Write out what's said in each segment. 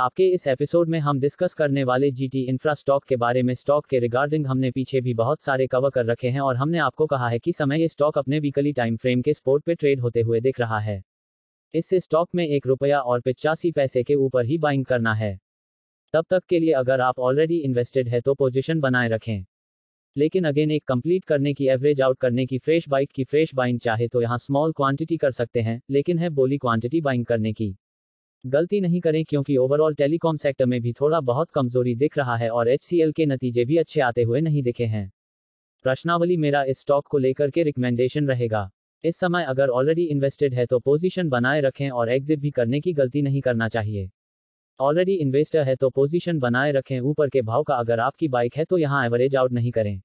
आपके इस एपिसोड में हम डिस्कस करने वाले जीटी इंफ्रा स्टॉक के बारे में स्टॉक के रिगार्डिंग हमने पीछे भी बहुत सारे कवर कर रखे हैं और हमने आपको कहा है कि समय ये स्टॉक अपने वीकली टाइम फ्रेम के स्पोर्ट पे ट्रेड होते हुए दिख रहा है इससे स्टॉक में एक रुपया और पिचासी पैसे के ऊपर ही बाइंग करना है तब तक के लिए अगर आप ऑलरेडी इन्वेस्टेड है तो पोजिशन बनाए रखें लेकिन अगेन एक कंप्लीट करने की एवरेज आउट करने की फ्रेश बाइक की फ्रेश बाइंग चाहे तो यहाँ स्मॉल क्वांटिटी कर सकते हैं लेकिन है बोली क्वांटिटी बाइंग करने की गलती नहीं करें क्योंकि ओवरऑल टेलीकॉम सेक्टर में भी थोड़ा बहुत कमजोरी दिख रहा है और एच के नतीजे भी अच्छे आते हुए नहीं दिखे हैं प्रश्नावली मेरा इस स्टॉक को लेकर के रिकमेंडेशन रहेगा इस समय अगर ऑलरेडी इन्वेस्टेड है तो पोजीशन बनाए रखें और एग्जिट भी करने की गलती नहीं करना चाहिए ऑलरेडी इन्वेस्टर है तो पोजीशन बनाए रखें ऊपर के भाव का अगर आपकी बाइक है तो यहाँ एवरेज आउट नहीं करें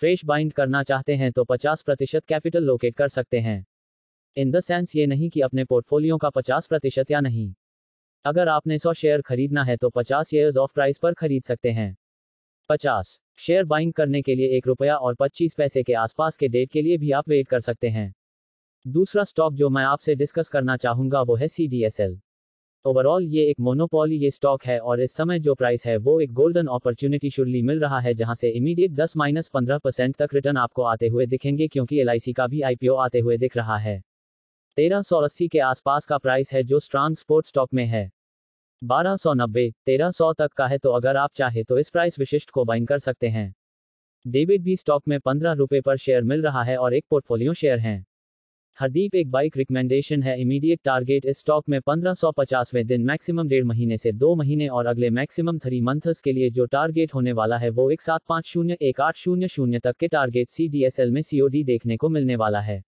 फ्रेश बाइंड करना चाहते हैं तो 50 प्रतिशत कैपिटल लोकेट कर सकते हैं इन द सेंस ये नहीं कि अपने पोर्टफोलियो का 50 प्रतिशत या नहीं अगर आपने 100 शेयर खरीदना है तो 50 शेयर्स ऑफ प्राइस पर खरीद सकते हैं 50 शेयर बाइंग करने के लिए एक रुपया और 25 पैसे के आसपास के डेट के लिए भी आप वेट कर सकते हैं दूसरा स्टॉक जो मैं आपसे डिस्कस करना चाहूँगा वो है C D S L overall ये एक मोनोपोली ये स्टॉक है और इस समय जो प्राइस है वो एक गोल्डन अपॉर्चुनिटी शुरली मिल रहा है जहां से इमीडिएट 10 माइनस पंद्रह परसेंट तक रिटर्न आपको आते हुए दिखेंगे क्योंकि एल का भी आईपीओ आते हुए दिख रहा है तेरह सौ अस्सी के आसपास का प्राइस है जो स्ट्रांग स्पोर्ट्स स्टॉक में है बारह सौ नब्बे तेरह सौ तक का है तो अगर आप चाहे तो इस प्राइस विशिष्ट को बाइंग कर सकते हैं डेविड भी स्टॉक में पंद्रह रुपये पर शेयर मिल रहा है और एक पोर्टफोलियो शेयर है हरदीप एक बाइक रिकमेंडेशन है इमीडिएट टारगेट इस स्टॉक में पंद्रह सौ पचासवें दिन मैक्सिमम डेढ़ महीने से दो महीने और अगले मैक्सिमम थ्री मंथस के लिए जो टारगेट होने वाला है वो एक सात पाँच शून्य एक आठ शून्य शून्य तक के टारगेट सी में डी देखने को मिलने वाला है